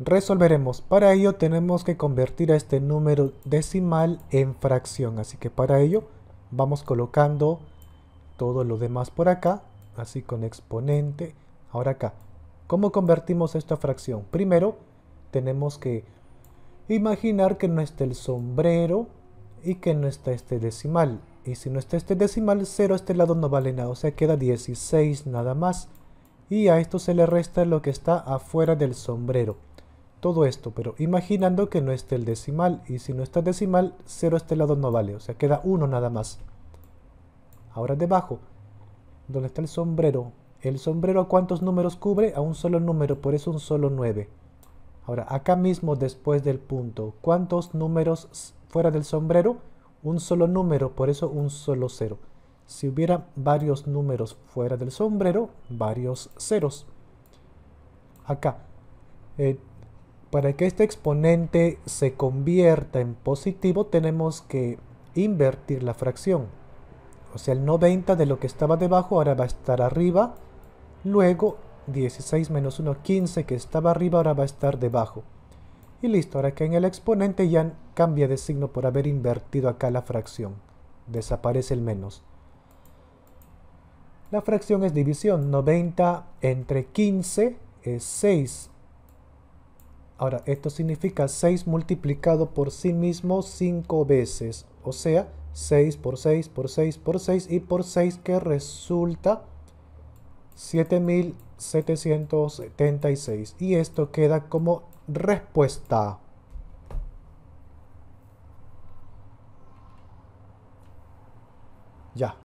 resolveremos. Para ello tenemos que convertir a este número decimal en fracción. Así que para ello vamos colocando todo lo demás por acá. Así con exponente. Ahora acá. ¿Cómo convertimos esta fracción? Primero tenemos que imaginar que no está el sombrero y que no está este decimal. Y si no está este decimal, 0 a este lado no vale nada. O sea, queda 16 nada más. Y a esto se le resta lo que está afuera del sombrero todo esto, pero imaginando que no esté el decimal, y si no está decimal, 0 este lado no vale, o sea, queda 1 nada más. Ahora debajo, donde está el sombrero, el sombrero cuántos números cubre? A un solo número, por eso un solo 9. Ahora, acá mismo después del punto, ¿cuántos números fuera del sombrero? Un solo número, por eso un solo 0. Si hubiera varios números fuera del sombrero, varios ceros. Acá, eh, para que este exponente se convierta en positivo tenemos que invertir la fracción. O sea, el 90 de lo que estaba debajo ahora va a estar arriba. Luego 16 menos 1, 15 que estaba arriba ahora va a estar debajo. Y listo, ahora que en el exponente ya cambia de signo por haber invertido acá la fracción. Desaparece el menos. La fracción es división, 90 entre 15 es 6 Ahora, esto significa 6 multiplicado por sí mismo 5 veces. O sea, 6 por 6 por 6 por 6 y por 6 que resulta 7776. Y esto queda como respuesta. Ya.